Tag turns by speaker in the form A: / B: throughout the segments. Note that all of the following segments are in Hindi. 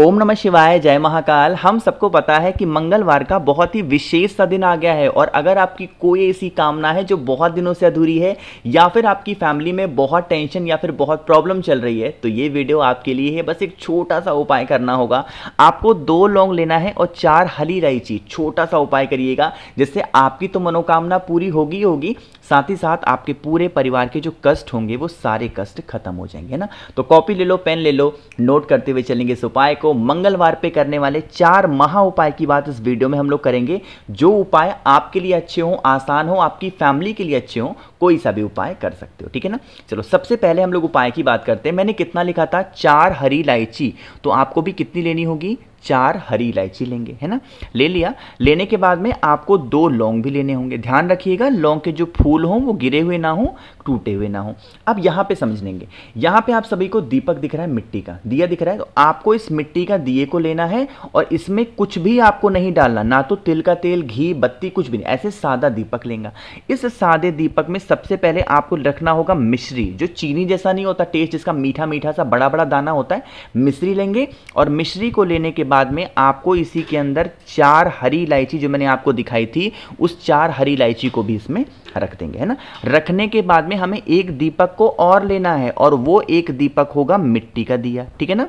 A: ओम नमः शिवाय जय महाकाल हम सबको पता है कि मंगलवार का बहुत ही विशेष सा दिन आ गया है और अगर आपकी कोई ऐसी कामना है जो बहुत दिनों से अधूरी है या फिर आपकी फैमिली में बहुत टेंशन या फिर बहुत प्रॉब्लम चल रही है तो ये वीडियो आपके लिए है बस एक छोटा सा उपाय करना होगा आपको दो लौंग लेना है और चार हली रायची छोटा सा उपाय करिएगा जिससे आपकी तो मनोकामना पूरी होगी होगी साथ ही साथ आपके पूरे परिवार के जो कष्ट होंगे वो सारे कष्ट खत्म हो जाएंगे ना तो कॉपी ले लो पेन ले लो नोट करते हुए चलेंगे इस उपाय को को तो मंगलवार पे करने वाले चार महा उपाय की बात इस वीडियो में हम लोग करेंगे जो उपाय आपके लिए अच्छे हों आसान हो आपकी फैमिली के लिए अच्छे हों कोई सा भी उपाय कर सकते हो ठीक है ना चलो सबसे पहले हम लोग उपाय की बात करते हैं मैंने कितना लिखा था चार हरी इलायची तो आपको भी कितनी लेनी होगी चार हरी इलायची लेंगे है ना ले लिया लेने के बाद में आपको दो लौंग भी लेने होंगे ध्यान रखिएगा लौंग के जो फूल हों वो गिरे हुए ना हों टूटे हुए ना हों अब यहाँ पे समझ लेंगे यहाँ पे आप सभी को दीपक दिख रहा है मिट्टी का दिया दिख रहा है तो आपको इस मिट्टी का दिए को लेना है और इसमें कुछ भी आपको नहीं डालना ना तो तिल का तेल घी बत्ती कुछ भी नहीं ऐसे सादा दीपक लेंगे इस सादे दीपक में सबसे पहले आपको रखना होगा मिश्री जो चीनी जैसा नहीं होता टेस्ट जिसका मीठा मीठा सा बड़ा बड़ा दाना होता है मिश्री लेंगे और मिश्री को लेने के बाद में आपको इसी के अंदर चार हरी इलायची जो मैंने आपको दिखाई थी उस चार हरी इलायची को भी इसमें रख देंगे है ना रखने के बाद में हमें एक दीपक को और लेना है और वो एक दीपक होगा मिट्टी का दिया ठीक है ना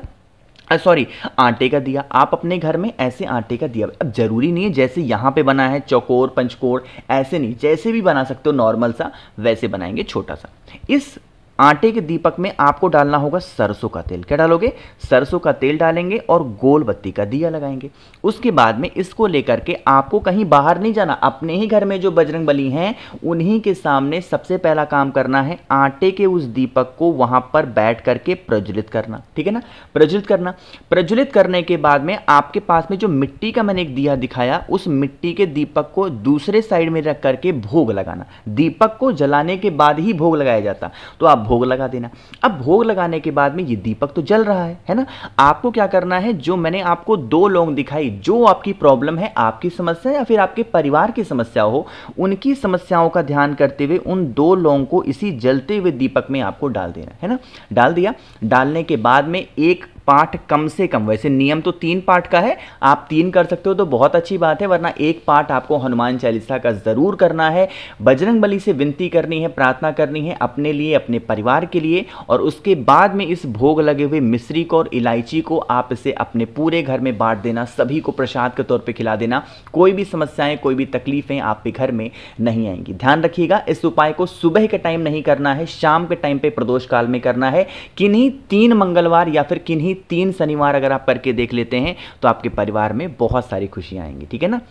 A: सॉरी आटे का दिया आप अपने घर में ऐसे आटे का दिया अब ज़रूरी नहीं है जैसे यहाँ पे बना है चौकोर पंचकोर ऐसे नहीं जैसे भी बना सकते हो नॉर्मल सा वैसे बनाएंगे छोटा सा इस आटे के दीपक में आपको डालना होगा सरसों का तेल क्या डालोगे सरसों का तेल डालेंगे और गोल बत्ती का दिया लगाएंगे उसके बाद में इसको लेकर के आपको कहीं बाहर नहीं जाना अपने ही घर में जो बजरंग बली हैं उन्हीं के सामने सबसे पहला काम करना है आटे के उस दीपक को वहां पर बैठ करके प्रज्वलित करना ठीक है ना प्रज्वलित करना प्रज्वलित करने के बाद में आपके पास में जो मिट्टी का मैंने एक दिया दिखाया उस मिट्टी के दीपक को दूसरे साइड में रख करके भोग लगाना दीपक को जलाने के बाद ही भोग लगाया जाता तो आप भोग लगा देना अब भोग लगाने के बाद में ये दीपक तो जल रहा है है ना आपको क्या करना है जो मैंने आपको दो लोग दिखाई जो आपकी प्रॉब्लम है आपकी समस्या या फिर आपके परिवार की समस्या हो उनकी समस्याओं का ध्यान करते हुए उन दो लोगों को इसी जलते हुए दीपक में आपको डाल देना है ना डाल दिया डालने के बाद में एक पाठ कम से कम वैसे नियम तो तीन पाठ का है आप तीन कर सकते हो तो बहुत अच्छी बात है वरना एक पाठ आपको हनुमान चालीसा का ज़रूर करना है बजरंग बली से विनती करनी है प्रार्थना करनी है अपने लिए अपने परिवार के लिए और उसके बाद में इस भोग लगे हुए मिश्री को और इलायची को आप इसे अपने पूरे घर में बांट देना सभी को प्रसाद के तौर पर खिला देना कोई भी समस्याएं कोई भी तकलीफें आपके घर में नहीं आएंगी ध्यान रखिएगा इस उपाय को सुबह के टाइम नहीं करना है शाम के टाइम पर प्रदोष काल में करना है किन्हीं तीन मंगलवार या फिर किन्हीं तीन शनिवार अगर आप करके देख लेते हैं तो आपके परिवार में बहुत सारी खुशियाँ आएंगी ठीक है ना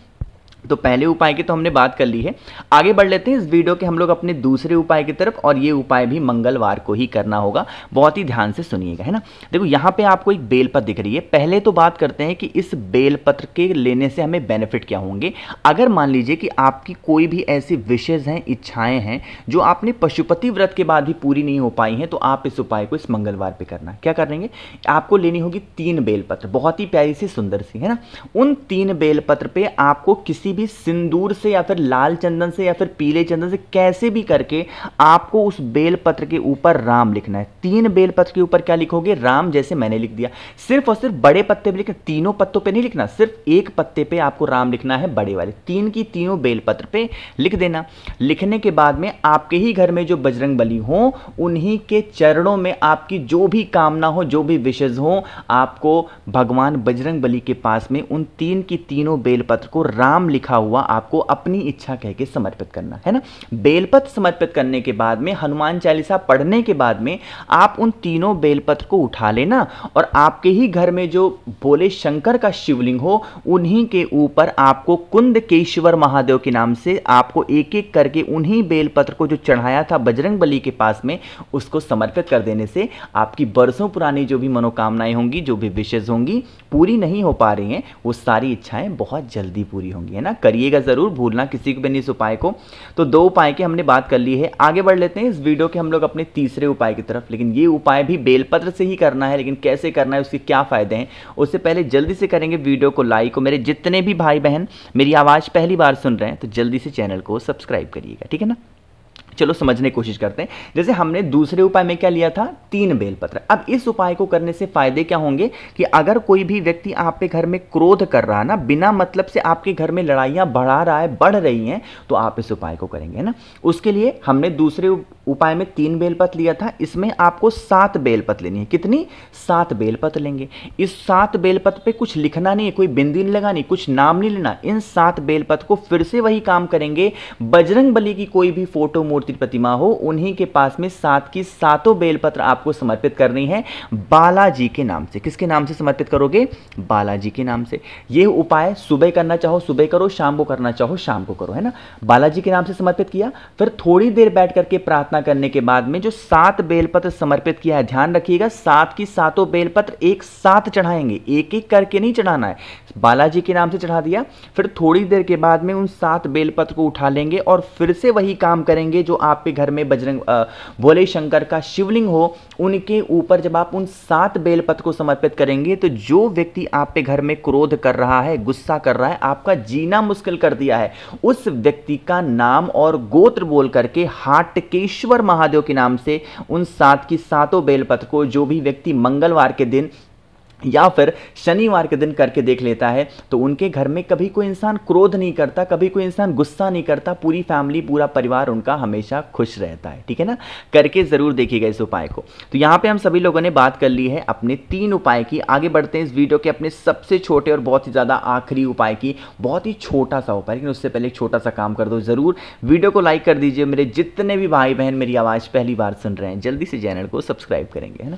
A: तो पहले उपाय की तो हमने बात कर ली है आगे बढ़ लेते हैं इस वीडियो के हम लोग अपने दूसरे उपाय की तरफ और ये उपाय भी मंगलवार को ही करना होगा बहुत ही ध्यान से सुनिएगा है ना देखो यहाँ पे आपको एक बेलपत्र दिख रही है पहले तो बात करते हैं कि इस बेलपत्र के लेने से हमें बेनिफिट क्या होंगे अगर मान लीजिए कि आपकी कोई भी ऐसी विशेज हैं इच्छाएं हैं जो आपने पशुपति व्रत के बाद भी पूरी नहीं हो पाई हैं तो आप इस उपाय को इस मंगलवार पर करना क्या करेंगे आपको लेनी होगी तीन बेलपत्र बहुत ही प्यारी सी सुंदर सी है ना उन तीन बेलपत्र पर आपको किसी किसी भी सिंदूर से या फिर लाल चंदन से या फिर पीले चंदन से कैसे भी करके आपको उस बेलपत्र के ऊपर राम लिखना है तीन बेलपत्र के ऊपर क्या लिखोगे राम जैसे मैंने लिख दिया सिर्फ और सिर्फ बड़े पत्ते पर लिखना तीनों पत्तों पर नहीं लिखना सिर्फ एक पत्ते पर आपको राम लिखना है बड़े वाले तीन की तीनों बेलपत्र पर लिख देना लिखने के बाद में आपके ही घर में जो बजरंग बली हों उन्हीं के चरणों में आपकी जो भी कामना हो जो भी विशेष हो आपको भगवान बजरंग बली के पास में उन तीन की तीनों बेलपत्र को राम लिख लिखा हुआ आपको अपनी इच्छा कह के समर्पित करना है ना बेलपत्र समर्पित करने के बाद में हनुमान चालीसा पढ़ने के बाद में आप उन तीनों बेलपत्र को उठा लेना और आपके ही घर में जो भोले शंकर का शिवलिंग हो उन्हीं के ऊपर आपको कुंद केश्वर महादेव के नाम से आपको एक एक करके उन्हीं बेलपत्र को जो चढ़ाया था बजरंग बली के पास में उसको समर्पित कर देने से आपकी बरसों पुरानी जो भी मनोकामनाएं होंगी जो भी विशेष होंगी पूरी नहीं हो पा रही हैं वो सारी इच्छाएं बहुत जल्दी पूरी होंगी है ना ना करिएगा ज़रूर भूलना किसी को भी नहीं इस उपाय को तो दो उपाय की हमने बात कर ली है आगे बढ़ लेते हैं इस वीडियो के हम लोग अपने तीसरे उपाय की तरफ लेकिन ये उपाय भी बेलपत्र से ही करना है लेकिन कैसे करना है उसके क्या फ़ायदे हैं उससे पहले जल्दी से करेंगे वीडियो को लाइक और मेरे जितने भी भाई बहन मेरी आवाज़ पहली बार सुन रहे हैं तो जल्दी से चैनल को सब्सक्राइब करिएगा ठीक है ना चलो समझने की कोशिश करते हैं जैसे हमने दूसरे उपाय में क्या लिया था तीन बेलपत्र अब इस उपाय को करने से फायदे क्या होंगे कि अगर कोई भी व्यक्ति आपके घर में क्रोध कर रहा है ना बिना मतलब से आपके घर में लड़ाइयाँ बढ़ा रहा है बढ़ रही हैं तो आप इस उपाय को करेंगे ना उसके लिए हमने दूसरे उपाय में तीन बेलपत लिया था इसमें आपको सात बेलपत लेनी है कितनी सात बेलपत लेंगे इस सात बेलपत पे कुछ लिखना नहीं है कोई बिंदी नहीं लगानी कुछ नाम नहीं लेना इन सात बेलपत को फिर से वही काम करेंगे बजरंग बली की कोई भी फोटो मूर्ति प्रतिमा हो उन्हीं के पास में सात की सातों बेलपत्र आपको समर्पित करनी है बालाजी के नाम से किसके नाम से समर्पित करोगे बालाजी के नाम से यह उपाय सुबह करना चाहो सुबह करो शाम को करना चाहो शाम को करो है ना बालाजी के नाम से समर्पित किया फिर थोड़ी देर बैठ करके प्रार्थना प्रार्थना करने के बाद में जो सात बेलपत्र समर्पित किया है ध्यान रखिएगा सात की सातों बेलपत्र एक साथ चढ़ाएंगे एक एक करके नहीं चढ़ाना है बालाजी के नाम से चढ़ा दिया फिर थोड़ी देर के बाद में उन सात बेलपत्र को उठा लेंगे और फिर से वही काम करेंगे जो आपके घर में बजरंग भोले शंकर का शिवलिंग हो उनके ऊपर जब आप उन सात बेलपत्र को समर्पित करेंगे तो जो व्यक्ति आपके घर में क्रोध कर रहा है गुस्सा कर रहा है आपका जीना मुश्किल कर दिया है उस व्यक्ति का नाम और गोत्र बोल करके हाटकेश्वर महादेव के नाम से उन सात की सातों बेलपत्र को जो भी व्यक्ति मंगलवार के दिन या फिर शनिवार के दिन करके देख लेता है तो उनके घर में कभी कोई इंसान क्रोध नहीं करता कभी कोई इंसान गुस्सा नहीं करता पूरी फैमिली पूरा परिवार उनका हमेशा खुश रहता है ठीक है ना करके ज़रूर देखिएगा इस उपाय को तो यहाँ पे हम सभी लोगों ने बात कर ली है अपने तीन उपाय की आगे बढ़ते हैं इस वीडियो के अपने सबसे छोटे और बहुत ही ज़्यादा आखिरी उपाय की बहुत ही छोटा सा उपाय लेकिन उससे पहले एक छोटा सा काम कर दो ज़रूर वीडियो को लाइक कर दीजिए मेरे जितने भी भाई बहन मेरी आवाज़ पहली बार सुन रहे हैं जल्दी से चैनल को सब्सक्राइब करेंगे है ना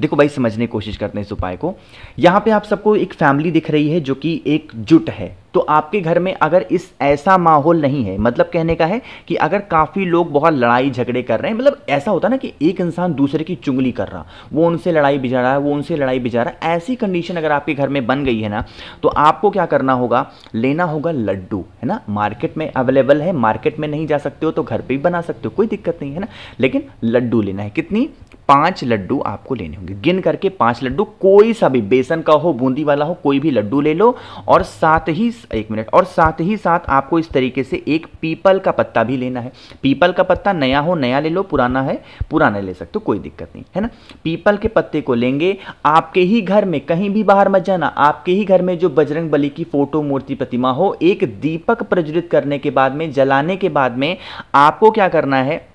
A: देखो भाई समझने की कोशिश करते हैं इस उपाय को यहाँ पे आप सबको एक फैमिली दिख रही है जो कि एक जुट है तो आपके घर में अगर इस ऐसा माहौल नहीं है मतलब कहने का है कि अगर काफ़ी लोग बहुत लड़ाई झगड़े कर रहे हैं मतलब ऐसा होता है ना कि एक इंसान दूसरे की चुंगली कर रहा वो उनसे लड़ाई बिजा रहा है वो उनसे लड़ाई बिजा रहा है ऐसी कंडीशन अगर आपके घर में बन गई है ना तो आपको क्या करना होगा लेना होगा लड्डू है ना मार्केट में अवेलेबल है मार्केट में नहीं जा सकते हो तो घर पर भी बना सकते हो कोई दिक्कत नहीं है ना लेकिन लड्डू लेना है कितनी पांच लड्डू आपको लेने होंगे गिन करके पांच लड्डू कोई सा भी बेसन का हो बूंदी वाला हो कोई भी लड्डू ले लो और साथ ही एक मिनट और साथ ही साथ आपको इस तरीके से एक पीपल का पत्ता भी लेना है पीपल का पत्ता नया हो नया ले लो पुराना है पुराना ले सकते हो कोई दिक्कत नहीं है ना पीपल के पत्ते को लेंगे आपके ही घर में कहीं भी बाहर मत जाना आपके ही घर में जो बजरंग बली की फोटो मूर्ति प्रतिमा हो एक दीपक प्रज्वलित करने के बाद में जलाने के बाद में आपको क्या करना है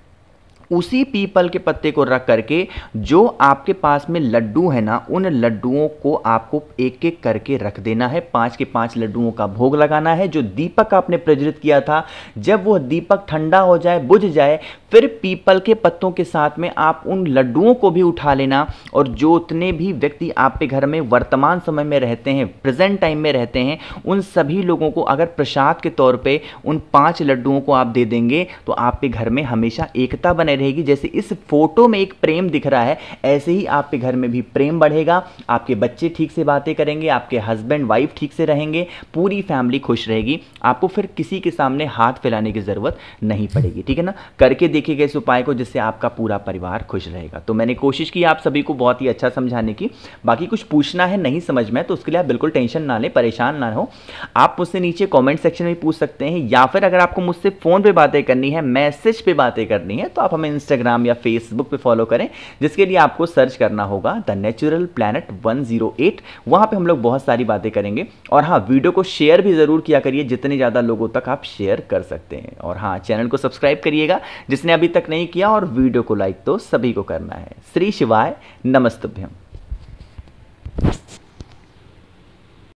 A: उसी पीपल के पत्ते को रख करके जो आपके पास में लड्डू है ना उन लड्डुओं को आपको एक एक करके रख देना है पांच के पांच लड्डुओं का भोग लगाना है जो दीपक आपने प्रज्वलित किया था जब वह दीपक ठंडा हो जाए बुझ जाए फिर पीपल के पत्तों के साथ में आप उन लड्डुओं को भी उठा लेना और जो उतने भी व्यक्ति आपके घर में वर्तमान समय में रहते हैं प्रेजेंट टाइम में रहते हैं उन सभी लोगों को अगर प्रसाद के तौर पर उन पाँच लड्डुओं को आप दे देंगे तो आपके घर में हमेशा एकता बने रहेगी जैसे इस फोटो में एक प्रेम दिख रहा है ऐसे ही आपके घर में भी प्रेम बढ़ेगा आपके बच्चे ठीक से बातें करेंगे आपके हस्बैंड वाइफ ठीक से रहेंगे पूरी फैमिली खुश रहेगी आपको फिर किसी के सामने हाथ फैलाने की ज़रूरत नहीं पड़ेगी ठीक है ना करके देखिएगा इस उपाय को जिससे आपका पूरा परिवार खुश रहेगा तो मैंने कोशिश की आप सभी को बहुत ही अच्छा समझाने की बाकी कुछ पूछना है नहीं समझ में तो उसके लिए आप बिल्कुल टेंशन ना लें परेशान ना हो आप मुझसे नीचे कॉमेंट सेक्शन में पूछ सकते हैं या फिर अगर आपको मुझसे फ़ोन पर बातें करनी है मैसेज पर बातें करनी है तो आप हमें हमें इंस्टाग्राम या फेसबुक पे फॉलो करें जिसके लिए आपको सर्च करना होगा the natural planet one zero eight वहाँ पर हम लोग बहुत सारी बातें करेंगे और हाँ वीडियो को शेयर भी ज़रूर किया करिए जितने ज़्यादा लोगों तक आप शेयर कर सकते हैं और हाँ चैनल को सब्सक्राइब करिएगा जिसने अभी तक नहीं किया और वीडियो को लाइक तो सभी को करना है श्री शिवाय नमस्तभ्यम